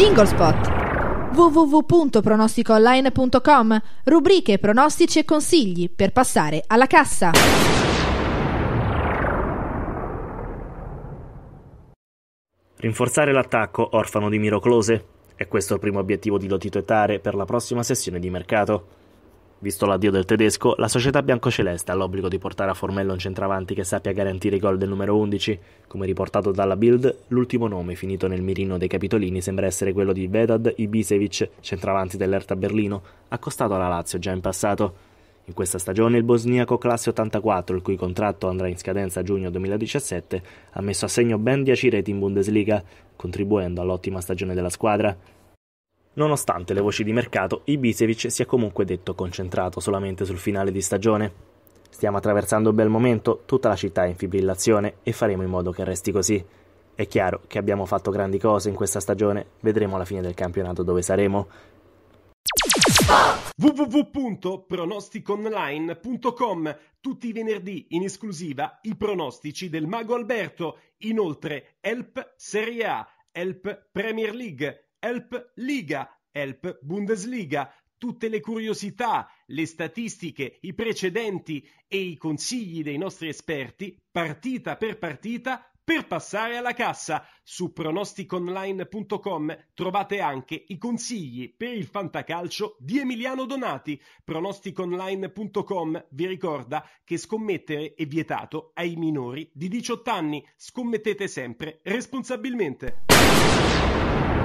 Jinglespot www.pronosticoonline.com Rubriche, pronostici e consigli per passare alla cassa. Rinforzare l'attacco orfano di Miroclose? È questo il primo obiettivo di Lotito Etare per la prossima sessione di mercato. Visto l'addio del tedesco, la società biancoceleste ha l'obbligo di portare a Formello un centravanti che sappia garantire i gol del numero 11. Come riportato dalla Bild, l'ultimo nome finito nel mirino dei capitolini sembra essere quello di Vedad Ibisevic, centravanti dell'Erta Berlino, accostato alla Lazio già in passato. In questa stagione il bosniaco classe 84, il cui contratto andrà in scadenza a giugno 2017, ha messo a segno ben 10 reti in Bundesliga, contribuendo all'ottima stagione della squadra. Nonostante le voci di mercato, Ibisevic si è comunque detto concentrato solamente sul finale di stagione. Stiamo attraversando un bel momento, tutta la città è in fibrillazione e faremo in modo che resti così. È chiaro che abbiamo fatto grandi cose in questa stagione, vedremo alla fine del campionato dove saremo. www.pronosticonline.com Tutti i venerdì in esclusiva i pronostici del Mago Alberto, inoltre Help Serie A, Help Premier League Help Liga, Help Bundesliga, tutte le curiosità, le statistiche, i precedenti e i consigli dei nostri esperti, partita per partita, per passare alla cassa. Su pronosticonline.com trovate anche i consigli per il fantacalcio di Emiliano Donati. Pronosticonline.com vi ricorda che scommettere è vietato ai minori di 18 anni. Scommettete sempre responsabilmente.